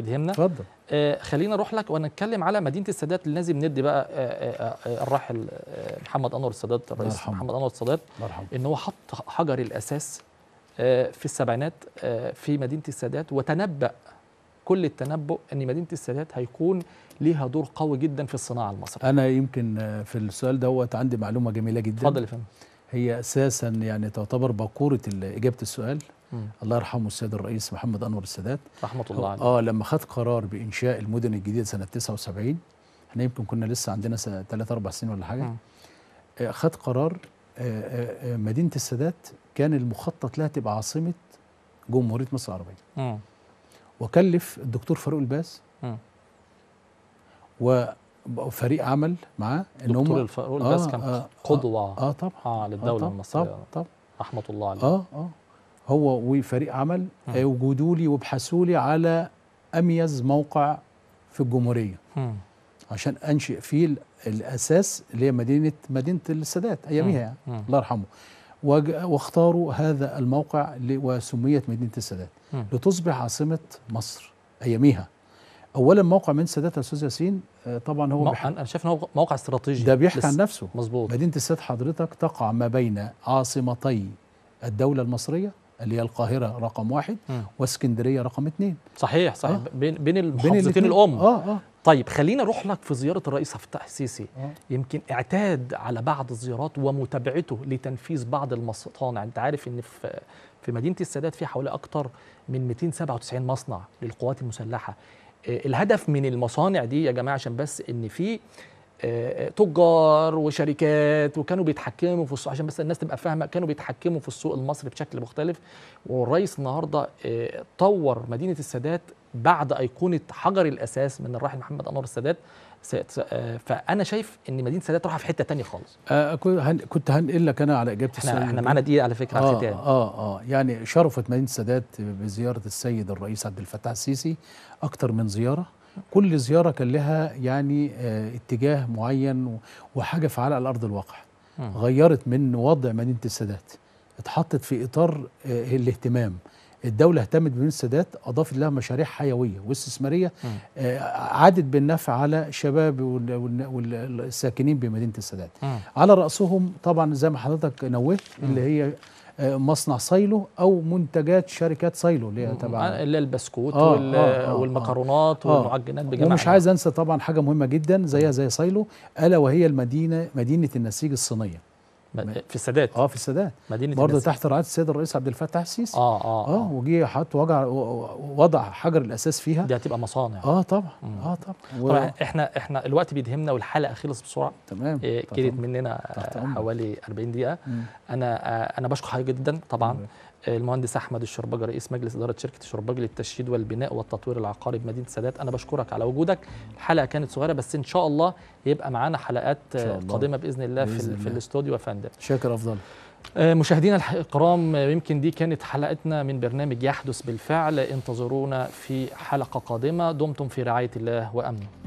بيدهمنا اتفضل آه خلينا اروح لك ونتكلم على مدينه السادات اللي لازم ندي بقى آه آه, آه،, آه، الراحل آه، محمد انور السادات الرئيس مرحب. محمد انور السادات ان هو حط حجر الاساس في السبعينات في مدينه السادات وتنبأ كل التنبؤ ان مدينه السادات هيكون ليها دور قوي جدا في الصناعه المصريه انا يمكن في السؤال دوت عندي معلومه جميله جدا اتفضل يا فندم هي اساسا يعني تعتبر باكوره اجابه السؤال الله يرحمه السيد الرئيس محمد انور السادات رحمه الله عليه اه لما خد قرار بانشاء المدن الجديده سنه 79 احنا يمكن كنا لسه عندنا ثلاث اربع سنين ولا حاجه آه، خد قرار آه، آه، مدينه السادات كان المخطط لها تبقى عاصمه جمهوريه مصر العربيه وكلف الدكتور فاروق و وفريق عمل معاه ان هم دكتور فاروق الباس آه كان قدوه اه, آه طبعا آه للدوله آه طبعا المصريه طبعا طبعا رحمه الله عليه اه اه هو وفريق عمل وجودوا لي وابحثوا لي على اميز موقع في الجمهوريه عشان انشئ فيه الاساس اللي هي مدينه مدينه السادات اياميها يعني الله يرحمه واختاروا هذا الموقع وسميت مدينه السادات لتصبح عاصمه مصر اياميها اولا موقع من سادات استاذ ياسين آه، طبعا هو موقع انا شايف ان هو موقع استراتيجي ده بيحكي عن نفسه مظبوط مدينه السادات حضرتك تقع ما بين عاصمتي الدوله المصريه اللي هي القاهرة رقم واحد م. واسكندرية رقم اثنين صحيح صحيح آه. بين بين المحافظتين الأم آه آه. طيب خلينا أروح لك في زيارة الرئيس فتح السيسي آه. يمكن اعتاد على بعض الزيارات ومتابعته لتنفيذ بعض المصانع يعني أنت عارف إن في في مدينة السادات في حوالي أكثر من 297 مصنع للقوات المسلحة آه، الهدف من المصانع دي يا جماعة عشان بس إن في آه، آه، تجار وشركات وكانوا بيتحكموا في السوق عشان بس الناس تبقى فاهمه كانوا بيتحكموا في السوق المصري بشكل مختلف والرئيس النهارده آه، طور مدينه السادات بعد ايقونه حجر الاساس من الراحل محمد انور السادات فانا شايف ان مدينه السادات راح في حته تانية خالص آه كنت هنقل لك انا على اجابه احنا احنا معانا دي على فكره آه على الختام اه اه يعني شرفت مدينه السادات بزياره السيد الرئيس عبد الفتاح السيسي اكتر من زياره كل زياره كان لها يعني آه، اتجاه معين وحاجه فعاله على ارض الواقع غيرت من وضع مدينه السادات اتحطت في اطار آه، الاهتمام الدولة اهتمت ببنية السادات أضافت لها مشاريع حيوية واستثمارية آه، عادت بالنفع على الشباب والساكنين بمدينة السادات م. على رأسهم طبعا زي ما حضرتك نوهت اللي هي آه، مصنع سايلو او منتجات شركات سايلو اللي هي تبع آه، اللي البسكوت آه آه آه والمكرونات آه والمعجنات بجمعها ومش عايز انسى طبعا حاجه مهمه جدا زيها زي سايلو الا وهي المدينه مدينه النسيج الصينيه في السادات اه في السادات مدينه برضه تحت رعايه السيد الرئيس عبد الفتاح السيسي اه اه اه, آه. وجي حط وجع وضع حجر الاساس فيها دي هتبقى مصانع اه طبعا مم. اه طبعا و... طبعا احنا احنا الوقت بيدهمنا والحلقه خلص بسرعه تمام إيه كانت مننا حوالي 40 دقيقه مم. انا آه انا بشكر حضرتك جدا طبعا مم. المهندس احمد الشربجه رئيس مجلس اداره شركه الشربجه للتشييد والبناء والتطوير العقاري بمدينه سادات انا بشكرك على وجودك الحلقه كانت صغيره بس ان شاء الله يبقى معانا حلقات قادمه باذن الله بإذن في, الله. في الاستوديو يا فندم ده شكرا افضل آه، مشاهدينا الكرام يمكن دي كانت حلقتنا من برنامج يحدث بالفعل انتظرونا في حلقة قادمة دمتم في رعاية الله وأمنه